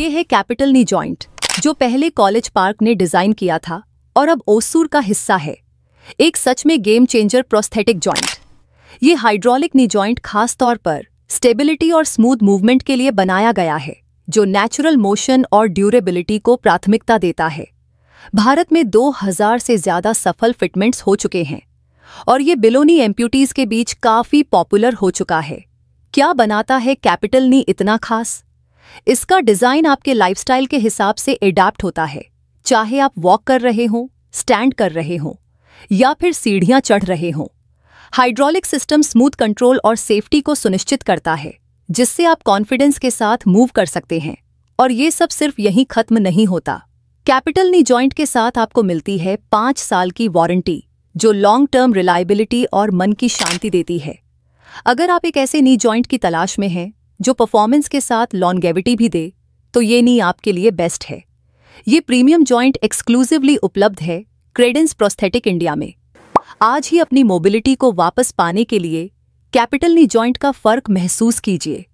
ये है capital knee joint जो पहले कॉलेज पार्क ने डिजाइन किया था और अब ओसूर का हिस्सा है एक सच में गेम चेंजर प्रोस्थेटिक जॉइंट ये हाइड्रोलिक नी जॉइंट खास तौर पर स्टेबिलिटी और स्मूथ मूवमेंट के लिए बनाया गया है जो नेचुरल मोशन और ड्यूरेबिलिटी को प्राथमिकता देता है भारत में 2000 से ज्यादा सफल फिटमेंट्स हो चुके हैं और ये बिलोनी एम्प्यूटीज के बीच काफी पॉपुलर हो चुका है क्या बनाता है कैपिटल नी इतना खास इसका डिज़ाइन आपके लाइफस्टाइल के हिसाब से एडाप्ट होता है चाहे आप वॉक कर रहे हों स्टैंड कर रहे हों या फिर सीढ़ियां चढ़ रहे हों हाइड्रोलिक सिस्टम स्मूथ कंट्रोल और सेफ्टी को सुनिश्चित करता है जिससे आप कॉन्फिडेंस के साथ मूव कर सकते हैं और ये सब सिर्फ यहीं खत्म नहीं होता कैपिटल नी जॉइंट के साथ आपको मिलती है पाँच साल की वारंटी जो लॉन्ग टर्म रिलायबिलिटी और मन की शांति देती है अगर आप एक ऐसे नी जॉइंट की तलाश में हैं जो परफॉर्मेंस के साथ लॉन्गेविटी भी दे तो ये नी आपके लिए बेस्ट है ये प्रीमियम जॉइंट एक्सक्लूसिवली उपलब्ध है क्रेडेंस प्रोस्थेटिक इंडिया में आज ही अपनी मोबिलिटी को वापस पाने के लिए कैपिटल नी जॉइंट का फर्क महसूस कीजिए